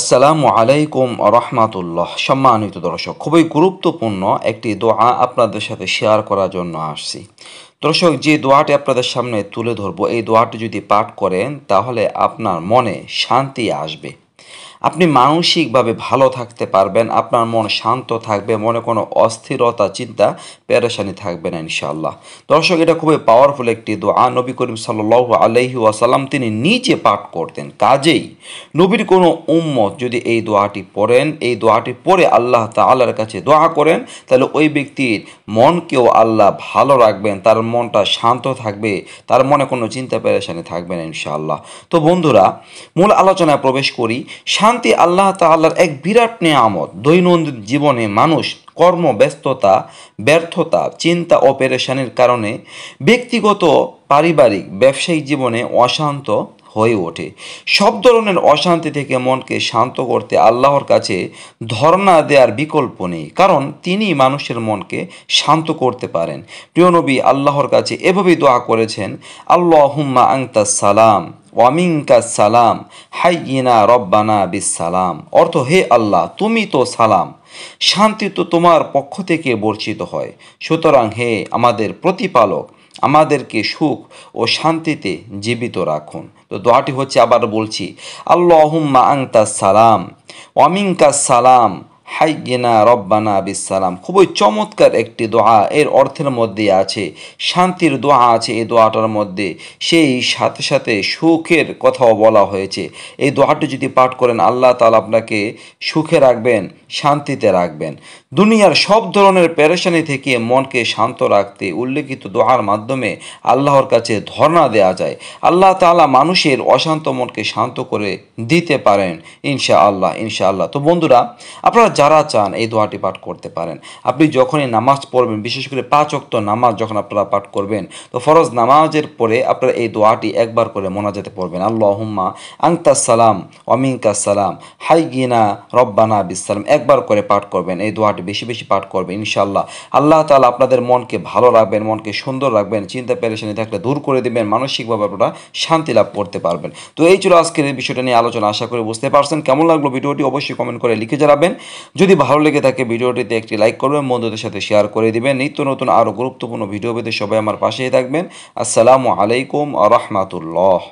আসসালামু আলাইকুম রহমাতুল্লাহ সম্মানিত দর্শক খুবই গুরুত্বপূর্ণ একটি দোয়া আপনাদের সাথে শেয়ার করার জন্য আসছি দর্শক যে দোয়াটি আপনাদের সামনে তুলে ধরবো এই দোয়াটি যদি পাঠ করেন তাহলে আপনার মনে শান্তি আসবে আপনি মানসিকভাবে ভালো থাকতে পারবেন আপনার মন শান্ত থাকবে মনে কোনো অস্থিরতা চিন্তা পেরেশানি থাকবে না ইনশাআল্লাহ দর্শক এটা খুবই পাওয়ারফুল একটি দোয়া নবী করিম সাল্লু আলহি ওয়াসাল্লাম তিনি নিজে পাঠ করতেন কাজেই নবীর কোনো উম্মত যদি এই দোয়াটি পড়েন এই দোয়াটি পড়ে আল্লাহ তাল্লার কাছে দোয়া করেন তাহলে ওই ব্যক্তির মনকেও আল্লাহ ভালো রাখবেন তার মনটা শান্ত থাকবে তার মনে কোনো চিন্তা পেরেশানি থাকবে না ইনশাআল্লাহ তো বন্ধুরা মূল আলোচনায় প্রবেশ করি শান্তি আল্লাহ তাল্লার এক বিরাট নিয়ামত দৈনন্দিন জীবনে মানুষ কর্ম ব্যস্ততা ব্যর্থতা চিন্তা ও পেরেশানির কারণে ব্যক্তিগত পারিবারিক ব্যবসায়িক জীবনে অশান্ত হয়ে ওঠে সব ধরনের অশান্তি থেকে মনকে শান্ত করতে আল্লাহর কাছে ধর্ণা দেওয়ার বিকল্প নেই কারণ তিনি মানুষের মনকে শান্ত করতে পারেন প্রিয়নবী আল্লাহর কাছে এভাবেই দোয়া করেছেন আল্লাহ হুম্মা আংতা সালাম ওয়ামিংকা সালাম হাইয়িনা রব্বানা সালাম অর্থ হে আল্লাহ তুমি তো সালাম শান্তি তো তোমার পক্ষ থেকে বর্ষিত হয় সুতরাং হে আমাদের প্রতিপালক আমাদেরকে সুখ ও শান্তিতে জীবিত রাখুন তো দোয়াটি হচ্ছে আবার বলছি আল্লাহ আংতা সালাম ওয়ামিংকা সালাম হাইগিনা রব্বানা বিসালাম খুবই চমৎকার একটি দোয়া এর অর্থের মধ্যে আছে শান্তির দোয়া আছে এই দোয়াটার মধ্যে সেই সাথে সাথে সুখের কথাও বলা হয়েছে এই দোয়াটি যদি পাঠ করেন আল্লাহ তালা আপনাকে সুখে রাখবেন শান্তিতে রাখবেন দুনিয়ার সব ধরনের পেরেশানি থেকে মনকে শান্ত রাখতে উল্লেখিত দোয়ার মাধ্যমে আল্লাহর কাছে ধর্ণা দেয়া যায় আল্লাহ তালা মানুষের অশান্ত মনকে শান্ত করে দিতে পারেন ইনশা আল্লাহ ইনশা আল্লাহ তো বন্ধুরা আপনারা যারা চান এই দোয়াটি পাঠ করতে পারেন আপনি যখনই নামাজ পড়বেন বিশেষ করে পাঁচ অক্ত নামাজ যখন আপনারা পাঠ করবেন তো ফরজ নামাজের পরে আপনারা এই দোয়াটি একবার করে মোনাজাতে পড়বেন আল্লাহম্মা আংতা সালাম অমিনকা সালাম হাই গিনা রব্বানা বিসালাম একবার করে পাঠ করবেন এই দোয়াটি বেশি বেশি পাঠ করবেন ইনশাল্লাহ আল্লাহ তালা আপনাদের মনকে ভালো রাখবেন মনকে সুন্দর রাখবেন চিন্তা পেরেশানি থাকলে দূর করে দেবেন মানসিকভাবে আপনারা শান্তি লাভ করতে পারবেন তো এই ছিল আজকের এই বিষয়টা নিয়ে আলোচনা আশা করে বুঝতে পারছেন কেমন লাগলো ভিডিওটি অবশ্যই কমেন্ট করে লিখে জানাবেন যদি ভালো লেগে থাকে ভিডিওটিতে একটি লাইক করবেন বন্ধুদের সাথে শেয়ার করে দিবেন নিত্য নতুন আরও গুরুত্বপূর্ণ ভিডিও পেতে সবাই আমার পাশেই থাকবেন আসসালামু আলাইকুম রহমাতুল্লাহ